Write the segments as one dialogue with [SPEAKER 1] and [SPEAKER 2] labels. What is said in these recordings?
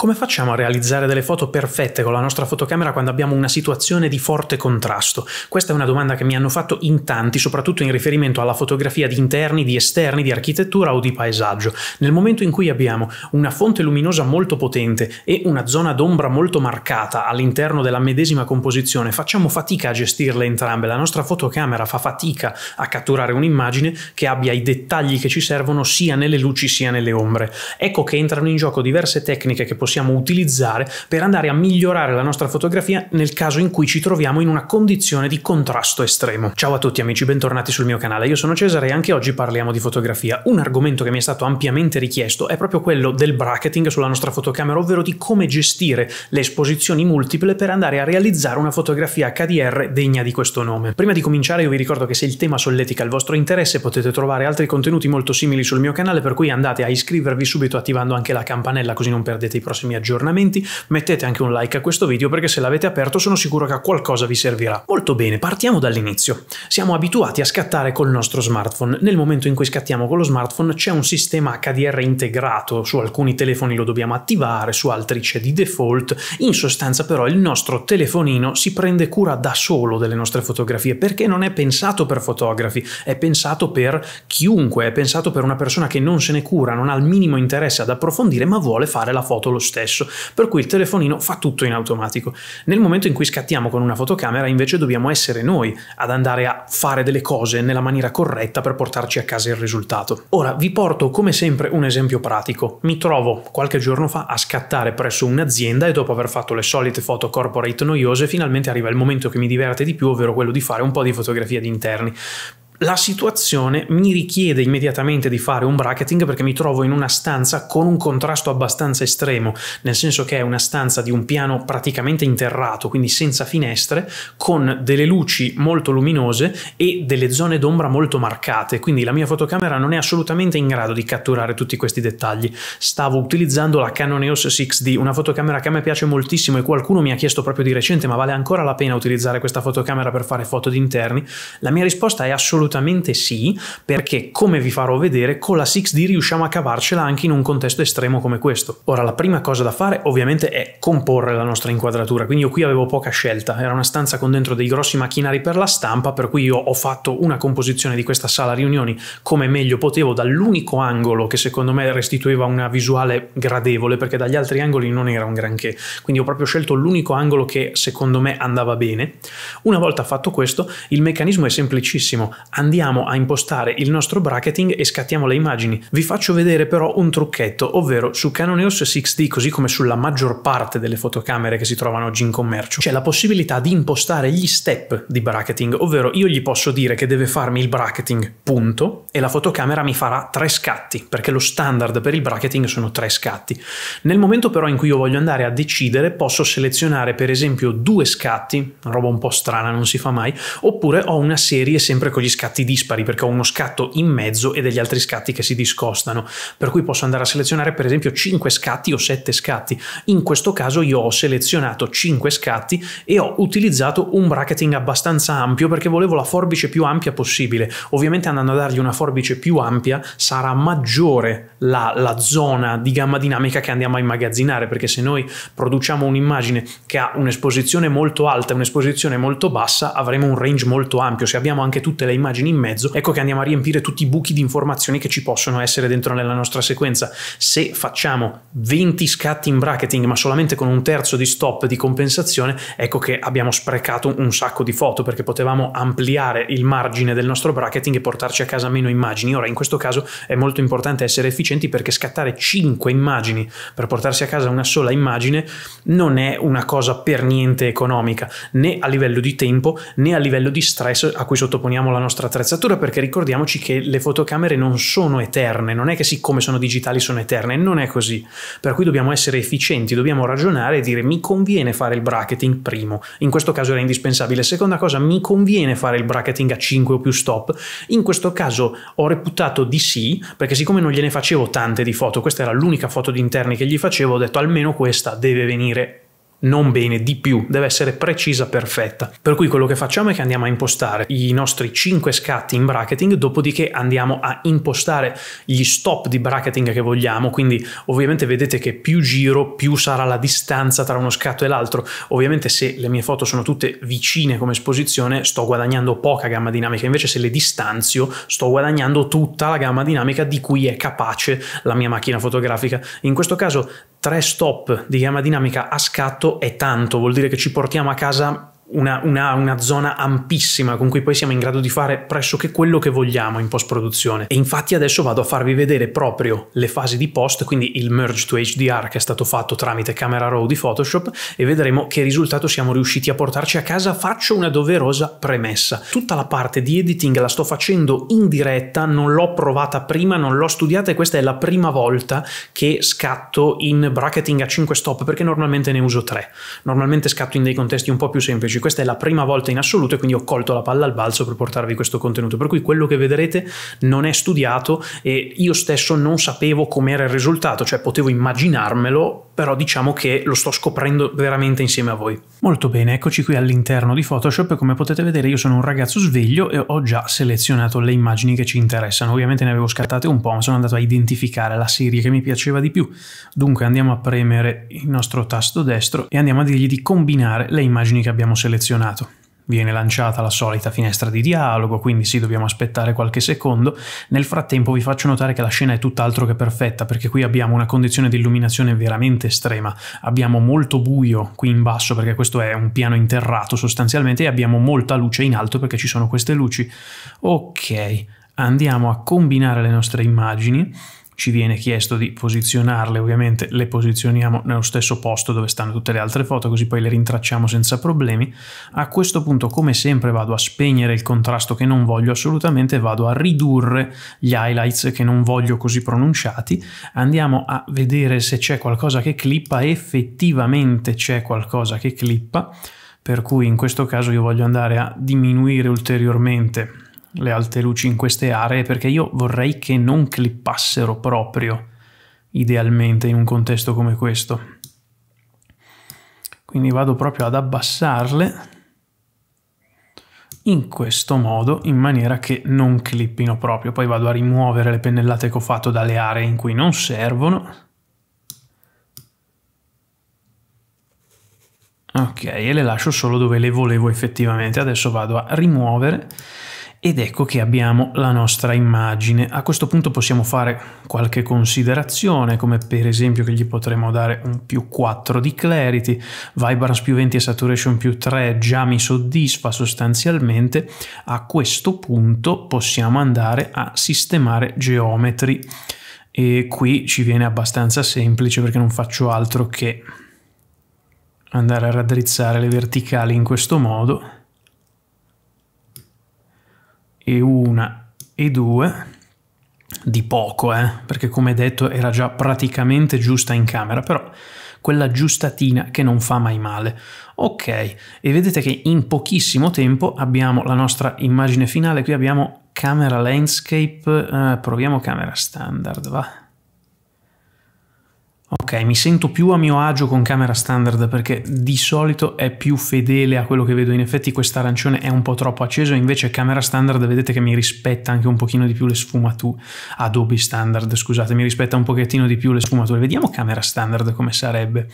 [SPEAKER 1] Come facciamo a realizzare delle foto perfette con la nostra fotocamera quando abbiamo una situazione di forte contrasto? Questa è una domanda che mi hanno fatto in tanti, soprattutto in riferimento alla fotografia di interni, di esterni, di architettura o di paesaggio. Nel momento in cui abbiamo una fonte luminosa molto potente e una zona d'ombra molto marcata all'interno della medesima composizione, facciamo fatica a gestirle entrambe. La nostra fotocamera fa fatica a catturare un'immagine che abbia i dettagli che ci servono sia nelle luci sia nelle ombre. Ecco che entrano in gioco diverse tecniche che possiamo possiamo utilizzare per andare a migliorare la nostra fotografia nel caso in cui ci troviamo in una condizione di contrasto estremo. Ciao a tutti amici, bentornati sul mio canale, io sono Cesare e anche oggi parliamo di fotografia. Un argomento che mi è stato ampiamente richiesto è proprio quello del bracketing sulla nostra fotocamera, ovvero di come gestire le esposizioni multiple per andare a realizzare una fotografia HDR degna di questo nome. Prima di cominciare io vi ricordo che se il tema solletica il vostro interesse potete trovare altri contenuti molto simili sul mio canale per cui andate a iscrivervi subito attivando anche la campanella così non perdete i prossimi prossimi aggiornamenti, mettete anche un like a questo video perché se l'avete aperto sono sicuro che a qualcosa vi servirà. Molto bene, partiamo dall'inizio. Siamo abituati a scattare col nostro smartphone. Nel momento in cui scattiamo con lo smartphone c'è un sistema HDR integrato, su alcuni telefoni lo dobbiamo attivare, su altri c'è di default, in sostanza però il nostro telefonino si prende cura da solo delle nostre fotografie perché non è pensato per fotografi, è pensato per chiunque, è pensato per una persona che non se ne cura, non ha il minimo interesse ad approfondire ma vuole fare la foto lo stesso stesso, per cui il telefonino fa tutto in automatico. Nel momento in cui scattiamo con una fotocamera invece dobbiamo essere noi ad andare a fare delle cose nella maniera corretta per portarci a casa il risultato. Ora vi porto come sempre un esempio pratico. Mi trovo qualche giorno fa a scattare presso un'azienda e dopo aver fatto le solite foto corporate noiose finalmente arriva il momento che mi diverte di più, ovvero quello di fare un po' di fotografia di interni la situazione mi richiede immediatamente di fare un bracketing perché mi trovo in una stanza con un contrasto abbastanza estremo, nel senso che è una stanza di un piano praticamente interrato, quindi senza finestre, con delle luci molto luminose e delle zone d'ombra molto marcate, quindi la mia fotocamera non è assolutamente in grado di catturare tutti questi dettagli. Stavo utilizzando la Canon EOS 6D, una fotocamera che a me piace moltissimo e qualcuno mi ha chiesto proprio di recente ma vale ancora la pena utilizzare questa fotocamera per fare foto di interni? La mia risposta è assolutamente Assolutamente sì, perché come vi farò vedere, con la 6D riusciamo a cavarcela anche in un contesto estremo come questo. Ora, la prima cosa da fare ovviamente è comporre la nostra inquadratura, quindi io qui avevo poca scelta, era una stanza con dentro dei grossi macchinari per la stampa, per cui io ho fatto una composizione di questa sala riunioni come meglio potevo dall'unico angolo che secondo me restituiva una visuale gradevole, perché dagli altri angoli non era un granché, quindi ho proprio scelto l'unico angolo che secondo me andava bene. Una volta fatto questo, il meccanismo è semplicissimo, andiamo a impostare il nostro bracketing e scattiamo le immagini. Vi faccio vedere però un trucchetto, ovvero su Canon EOS 6D, così come sulla maggior parte delle fotocamere che si trovano oggi in commercio, c'è la possibilità di impostare gli step di bracketing, ovvero io gli posso dire che deve farmi il bracketing, punto, e la fotocamera mi farà tre scatti, perché lo standard per il bracketing sono tre scatti. Nel momento però in cui io voglio andare a decidere, posso selezionare per esempio due scatti, una roba un po' strana, non si fa mai, oppure ho una serie sempre con gli scatti scatti dispari perché ho uno scatto in mezzo e degli altri scatti che si discostano, per cui posso andare a selezionare per esempio 5 scatti o 7 scatti. In questo caso io ho selezionato 5 scatti e ho utilizzato un bracketing abbastanza ampio perché volevo la forbice più ampia possibile. Ovviamente andando a dargli una forbice più ampia sarà maggiore la, la zona di gamma dinamica che andiamo a immagazzinare perché se noi produciamo un'immagine che ha un'esposizione molto alta e un'esposizione molto bassa avremo un range molto ampio. Se abbiamo anche tutte le immagini pagine in mezzo, ecco che andiamo a riempire tutti i buchi di informazioni che ci possono essere dentro nella nostra sequenza. Se facciamo 20 scatti in bracketing ma solamente con un terzo di stop di compensazione, ecco che abbiamo sprecato un sacco di foto perché potevamo ampliare il margine del nostro bracketing e portarci a casa meno immagini. Ora in questo caso è molto importante essere efficienti perché scattare 5 immagini per portarsi a casa una sola immagine non è una cosa per niente economica, né a livello di tempo né a livello di stress a cui sottoponiamo la nostra attrezzatura perché ricordiamoci che le fotocamere non sono eterne, non è che siccome sono digitali sono eterne, non è così. Per cui dobbiamo essere efficienti, dobbiamo ragionare e dire mi conviene fare il bracketing primo, in questo caso era indispensabile, seconda cosa mi conviene fare il bracketing a 5 o più stop, in questo caso ho reputato di sì perché siccome non gliene facevo tante di foto, questa era l'unica foto di interni che gli facevo, ho detto almeno questa deve venire non bene, di più, deve essere precisa, perfetta. Per cui quello che facciamo è che andiamo a impostare i nostri 5 scatti in bracketing, dopodiché andiamo a impostare gli stop di bracketing che vogliamo, quindi ovviamente vedete che più giro, più sarà la distanza tra uno scatto e l'altro. Ovviamente se le mie foto sono tutte vicine come esposizione, sto guadagnando poca gamma dinamica, invece se le distanzio, sto guadagnando tutta la gamma dinamica di cui è capace la mia macchina fotografica. In questo caso tre stop di gamma dinamica a scatto è tanto, vuol dire che ci portiamo a casa una, una, una, zona ampissima con cui poi siamo in grado di fare pressoché quello che vogliamo in post produzione e infatti adesso vado a farvi vedere proprio le fasi di post quindi il merge to HDR che è stato fatto tramite Camera Raw di Photoshop e vedremo che risultato siamo riusciti a portarci a casa faccio una doverosa premessa tutta la parte di editing la sto facendo in diretta non l'ho provata prima non l'ho studiata e questa è la prima volta che scatto in bracketing a 5 stop perché normalmente ne uso 3 normalmente scatto in dei contesti un po' più semplici questa è la prima volta in assoluto e quindi ho colto la palla al balzo per portarvi questo contenuto. Per cui quello che vedrete non è studiato e io stesso non sapevo com'era il risultato, cioè potevo immaginarmelo, però diciamo che lo sto scoprendo veramente insieme a voi. Molto bene, eccoci qui all'interno di Photoshop e come potete vedere io sono un ragazzo sveglio e ho già selezionato le immagini che ci interessano. Ovviamente ne avevo scattate un po', ma sono andato a identificare la serie che mi piaceva di più. Dunque andiamo a premere il nostro tasto destro e andiamo a dirgli di combinare le immagini che abbiamo selezionato selezionato. Viene lanciata la solita finestra di dialogo, quindi sì, dobbiamo aspettare qualche secondo. Nel frattempo vi faccio notare che la scena è tutt'altro che perfetta, perché qui abbiamo una condizione di illuminazione veramente estrema. Abbiamo molto buio qui in basso, perché questo è un piano interrato sostanzialmente, e abbiamo molta luce in alto, perché ci sono queste luci. Ok, andiamo a combinare le nostre immagini ci viene chiesto di posizionarle, ovviamente le posizioniamo nello stesso posto dove stanno tutte le altre foto, così poi le rintracciamo senza problemi. A questo punto, come sempre, vado a spegnere il contrasto che non voglio assolutamente, vado a ridurre gli highlights che non voglio così pronunciati. Andiamo a vedere se c'è qualcosa che clippa, effettivamente c'è qualcosa che clippa, per cui in questo caso io voglio andare a diminuire ulteriormente le alte luci in queste aree perché io vorrei che non clippassero proprio idealmente in un contesto come questo. Quindi vado proprio ad abbassarle in questo modo in maniera che non clippino proprio. Poi vado a rimuovere le pennellate che ho fatto dalle aree in cui non servono. Ok, e le lascio solo dove le volevo effettivamente. Adesso vado a rimuovere ed ecco che abbiamo la nostra immagine. A questo punto possiamo fare qualche considerazione, come per esempio che gli potremmo dare un più 4 di clarity, vibrance più 20 e saturation più 3 già mi soddisfa sostanzialmente. A questo punto possiamo andare a sistemare geometri e qui ci viene abbastanza semplice perché non faccio altro che andare a raddrizzare le verticali in questo modo e una e due di poco, eh? perché come detto era già praticamente giusta in camera, però quella giustatina che non fa mai male. Ok, e vedete che in pochissimo tempo abbiamo la nostra immagine finale, qui abbiamo camera landscape, eh, proviamo camera standard, va. Ok, mi sento più a mio agio con camera standard perché di solito è più fedele a quello che vedo, in effetti questo arancione è un po' troppo acceso, invece camera standard vedete che mi rispetta anche un pochino di più le sfumature, Adobe standard scusate, mi rispetta un pochettino di più le sfumature, vediamo camera standard come sarebbe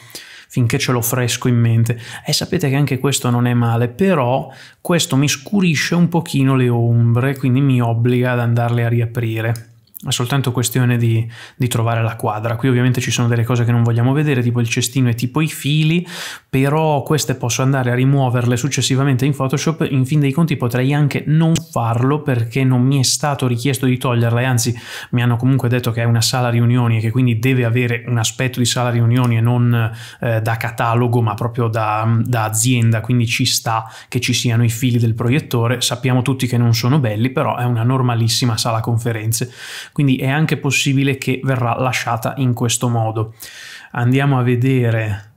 [SPEAKER 1] finché ce l'ho fresco in mente e eh, sapete che anche questo non è male però questo mi scurisce un pochino le ombre quindi mi obbliga ad andarle a riaprire è soltanto questione di, di, trovare la quadra. Qui ovviamente ci sono delle cose che non vogliamo vedere, tipo il cestino e tipo i fili, però queste posso andare a rimuoverle successivamente in Photoshop. In fin dei conti potrei anche non farlo perché non mi è stato richiesto di toglierle, anzi mi hanno comunque detto che è una sala riunioni e che quindi deve avere un aspetto di sala riunioni e non eh, da catalogo ma proprio da, da azienda, quindi ci sta che ci siano i fili del proiettore. Sappiamo tutti che non sono belli, però è una normalissima sala conferenze quindi è anche possibile che verrà lasciata in questo modo. Andiamo a vedere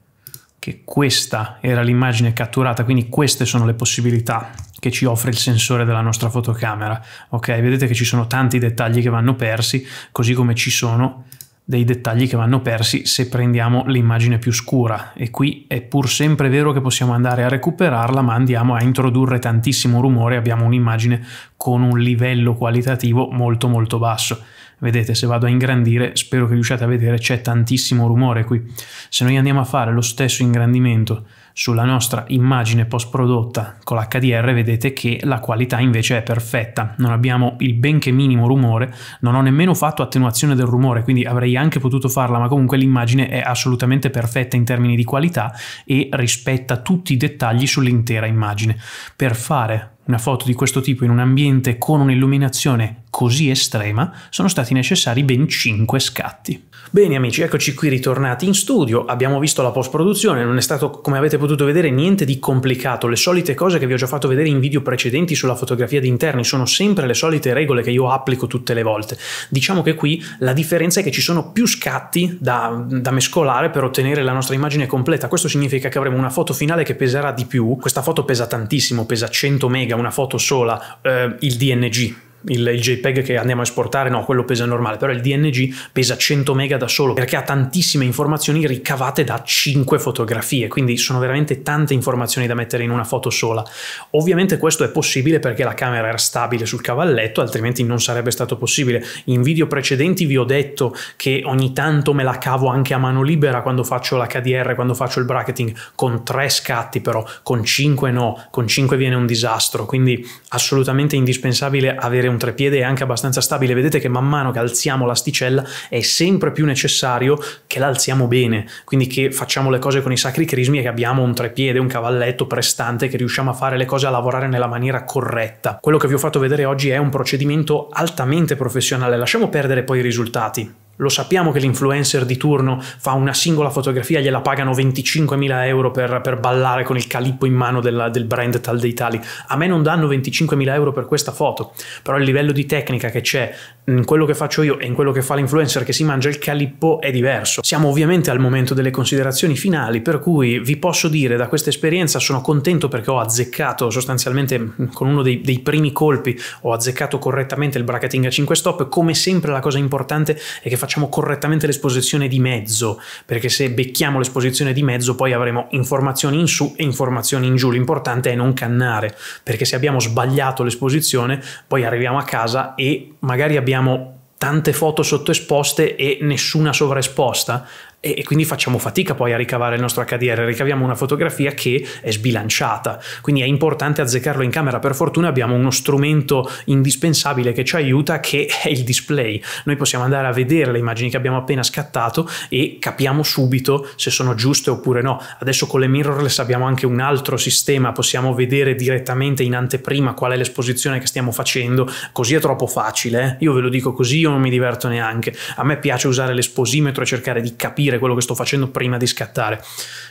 [SPEAKER 1] che questa era l'immagine catturata, quindi queste sono le possibilità che ci offre il sensore della nostra fotocamera. Ok, vedete che ci sono tanti dettagli che vanno persi, così come ci sono dei dettagli che vanno persi se prendiamo l'immagine più scura e qui è pur sempre vero che possiamo andare a recuperarla ma andiamo a introdurre tantissimo rumore abbiamo un'immagine con un livello qualitativo molto molto basso vedete se vado a ingrandire spero che riusciate a vedere c'è tantissimo rumore qui se noi andiamo a fare lo stesso ingrandimento sulla nostra immagine post prodotta con l'HDR vedete che la qualità invece è perfetta, non abbiamo il benché minimo rumore, non ho nemmeno fatto attenuazione del rumore, quindi avrei anche potuto farla, ma comunque l'immagine è assolutamente perfetta in termini di qualità e rispetta tutti i dettagli sull'intera immagine. Per fare una foto di questo tipo in un ambiente con un'illuminazione così estrema sono stati necessari ben 5 scatti. Bene amici, eccoci qui ritornati in studio, abbiamo visto la post produzione, non è stato come avete potuto vedere niente di complicato, le solite cose che vi ho già fatto vedere in video precedenti sulla fotografia di interni sono sempre le solite regole che io applico tutte le volte. Diciamo che qui la differenza è che ci sono più scatti da, da mescolare per ottenere la nostra immagine completa, questo significa che avremo una foto finale che peserà di più, questa foto pesa tantissimo, pesa 100 mega, una foto sola, eh, il DNG il, il, JPEG che andiamo a esportare, no, quello pesa normale, però il DNG pesa 100 mega da solo perché ha tantissime informazioni ricavate da 5 fotografie, quindi sono veramente tante informazioni da mettere in una foto sola. Ovviamente questo è possibile perché la camera era stabile sul cavalletto, altrimenti non sarebbe stato possibile. In video precedenti vi ho detto che ogni tanto me la cavo anche a mano libera quando faccio l'HDR, quando faccio il bracketing, con 3 scatti però, con 5 no, con 5 viene un disastro, quindi assolutamente indispensabile avere un trepiede anche abbastanza stabile, vedete che man mano che alziamo l'asticella è sempre più necessario che l'alziamo bene, quindi che facciamo le cose con i sacri crismi e che abbiamo un trepiede, un cavalletto prestante, che riusciamo a fare le cose a lavorare nella maniera corretta. Quello che vi ho fatto vedere oggi è un procedimento altamente professionale, lasciamo perdere poi i risultati. Lo sappiamo che l'influencer di turno fa una singola fotografia, gliela pagano 25.000 euro per, per, ballare con il calippo in mano della, del brand tal dei tali. A me non danno 25.000 euro per questa foto, però il livello di tecnica che c'è in quello che faccio io e in quello che fa l'influencer che si mangia il calippo è diverso. Siamo ovviamente al momento delle considerazioni finali, per cui vi posso dire da questa esperienza sono contento perché ho azzeccato sostanzialmente mm, con uno dei, dei primi colpi, ho azzeccato correttamente il bracketing a 5 stop, come sempre la cosa importante è che facciamo facciamo correttamente l'esposizione di mezzo, perché se becchiamo l'esposizione di mezzo poi avremo informazioni in su e informazioni in giù, l'importante è non cannare, perché se abbiamo sbagliato l'esposizione poi arriviamo a casa e magari abbiamo tante foto sottoesposte e nessuna sovraesposta, e, e, quindi facciamo fatica poi a ricavare il nostro HDR, ricaviamo una fotografia che è sbilanciata, quindi è importante azzeccarlo in camera, per fortuna abbiamo uno strumento indispensabile che ci aiuta che è il display, noi possiamo andare a vedere le immagini che abbiamo appena scattato e capiamo subito se sono giuste oppure no, adesso con le mirrorless abbiamo anche un altro sistema, possiamo vedere direttamente in anteprima qual è l'esposizione che stiamo facendo, così è troppo facile, eh? io ve lo dico così, io non mi diverto neanche, a me piace usare l'esposimetro e cercare di capire capire quello che sto facendo prima di scattare.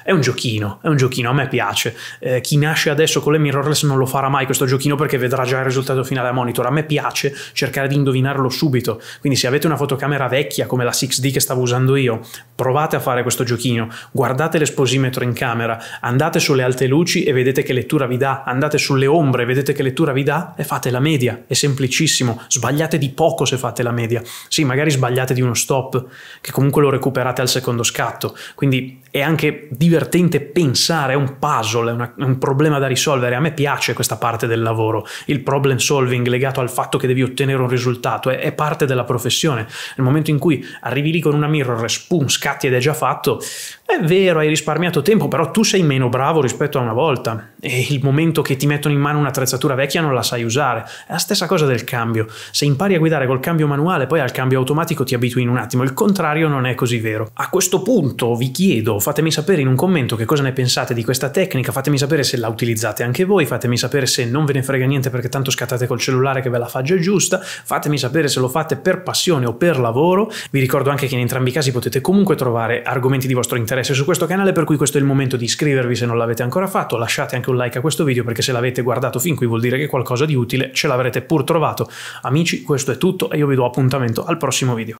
[SPEAKER 1] È un giochino, è un giochino, a me piace. Eh, chi nasce adesso con le mirrorless non lo farà mai questo giochino perché vedrà già il risultato finale a monitor. A me piace cercare di indovinarlo subito. Quindi se avete una fotocamera vecchia come la 6D che stavo usando io, provate a fare questo giochino, guardate l'esposimetro in camera, andate sulle alte luci e vedete che lettura vi dà, andate sulle ombre e vedete che lettura vi dà e fate la media. È semplicissimo, sbagliate di poco se fate la media. Sì, magari sbagliate di uno stop, che comunque lo recuperate al secondo secondo scatto, quindi è anche divertente pensare, è un puzzle, è, una, è, un problema da risolvere, a me piace questa parte del lavoro, il problem solving legato al fatto che devi ottenere un risultato, è, è parte della professione, nel momento in cui arrivi lì con una mirror, spum, scatti ed è già fatto, è vero, hai risparmiato tempo, però tu sei meno bravo rispetto a una volta, e il momento che ti mettono in mano un'attrezzatura vecchia non la sai usare. È la stessa cosa del cambio. Se impari a guidare col cambio manuale, poi al cambio automatico ti abitui in un attimo. Il contrario non è così vero. A questo punto vi chiedo, fatemi sapere in un commento che cosa ne pensate di questa tecnica, fatemi sapere se la utilizzate anche voi, fatemi sapere se non ve ne frega niente perché tanto scattate col cellulare che ve la fa già giusta, fatemi sapere se lo fate per passione o per lavoro. Vi ricordo anche che in entrambi i casi potete comunque trovare argomenti di vostro interesse su questo canale, per cui questo è il momento di iscrivervi se non l'avete ancora fatto, lasciate anche anche un like a questo video perché se l'avete guardato fin qui vuol dire che qualcosa di utile ce l'avrete pur trovato. Amici, questo è tutto e io vi do appuntamento al prossimo video.